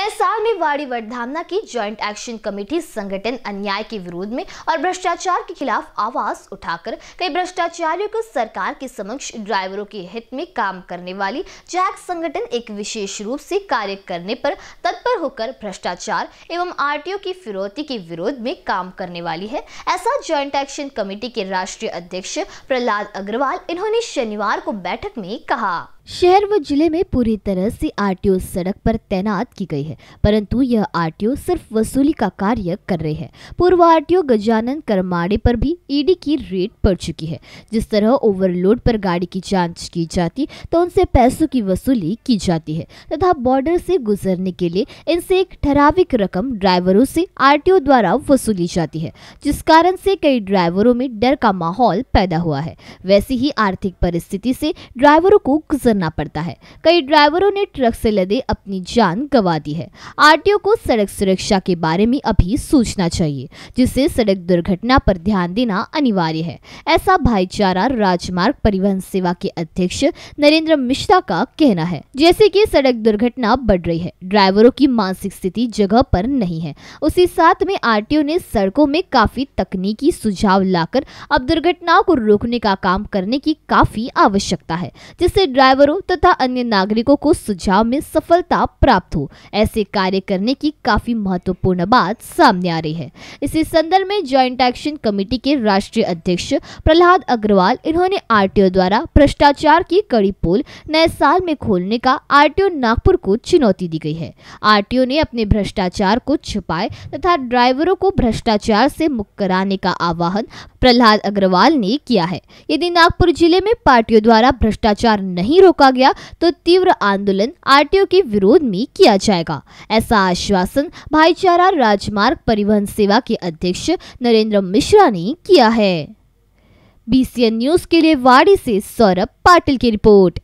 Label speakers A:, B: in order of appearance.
A: नए साल में वाड़ी वर्धामना की ज्वाइंट एक्शन कमेटी संगठन अन्याय के विरोध में और भ्रष्टाचार के खिलाफ आवाज उठाकर कई भ्रष्टाचारियों को सरकार के समक्ष ड्राइवरों के हित में काम करने वाली जैक संगठन एक विशेष रूप से कार्य करने पर तत्पर होकर भ्रष्टाचार एवं आर की फिरौती के विरोध में काम करने वाली है ऐसा ज्वाइंट एक्शन कमेटी के राष्ट्रीय अध्यक्ष प्रहलाद अग्रवाल इन्होंने शनिवार को बैठक में कहा शहर व जिले में पूरी तरह से आरटीओ सड़क पर तैनात की गई है परंतु यह आरटीओ सिर्फ वसूली का कार्य कर रहे हैं पूर्व आरटीओ गजानन करमाड़े पर भी ईडी की रेट पड़ चुकी है जिस तरह ओवरलोड पर गाड़ी की जांच की जाती तो उनसे पैसों की वसूली की जाती है तथा बॉर्डर से गुजरने के लिए इनसे एक ठराविक रकम ड्राइवरों से आर द्वारा वसूली जाती है जिस कारण से कई ड्राइवरों में डर का माहौल पैदा हुआ है वैसी ही आर्थिक परिस्थिति से ड्राइवरों को गुजर करना पड़ता है कई ड्राइवरों ने ट्रक से लदे अपनी जान गंवा दी है आरटीओ को सड़क सुरक्षा के बारे में अभी सूचना चाहिए जिससे सड़क दुर्घटना पर ध्यान देना अनिवार्य है ऐसा भाईचारा राजमार्ग परिवहन सेवा के अध्यक्ष नरेंद्र मिश्रा का कहना है जैसे की सड़क दुर्घटना बढ़ रही है ड्राइवरों की मानसिक स्थिति जगह पर नहीं है उसी साथ में आर ने सड़कों में काफी तकनीकी सुझाव लाकर अब दुर्घटनाओं को रोकने का काम करने की काफी आवश्यकता है जिससे ड्राइवरों करो तथा अन्य नागरिकों को सुझाव में सफलता प्राप्त हो ऐसे कार्य करने की काफी महत्वपूर्ण बात सामने आ रही है इसी संदर्भ में ज्वाइंट एक्शन कमेटी के राष्ट्रीय अध्यक्ष प्रहलाद अग्रवाल इन्होंने आर द्वारा भ्रष्टाचार की कड़ी पोल नए साल में खोलने का आर नागपुर को चुनौती दी गई है आर ने अपने भ्रष्टाचार को छुपाए तथा ड्राइवरों को भ्रष्टाचार से मुक्त कराने का आह्वान प्रहलाद अग्रवाल ने किया है यदि नागपुर जिले में पार्टियों द्वारा भ्रष्टाचार नहीं रोका गया तो तीव्र आंदोलन आरटीओ के विरोध में किया जाएगा ऐसा आश्वासन भाईचारा राजमार्ग परिवहन सेवा के अध्यक्ष नरेंद्र मिश्रा ने किया है बीसीएन न्यूज के लिए वाड़ी से सौरभ पाटिल की रिपोर्ट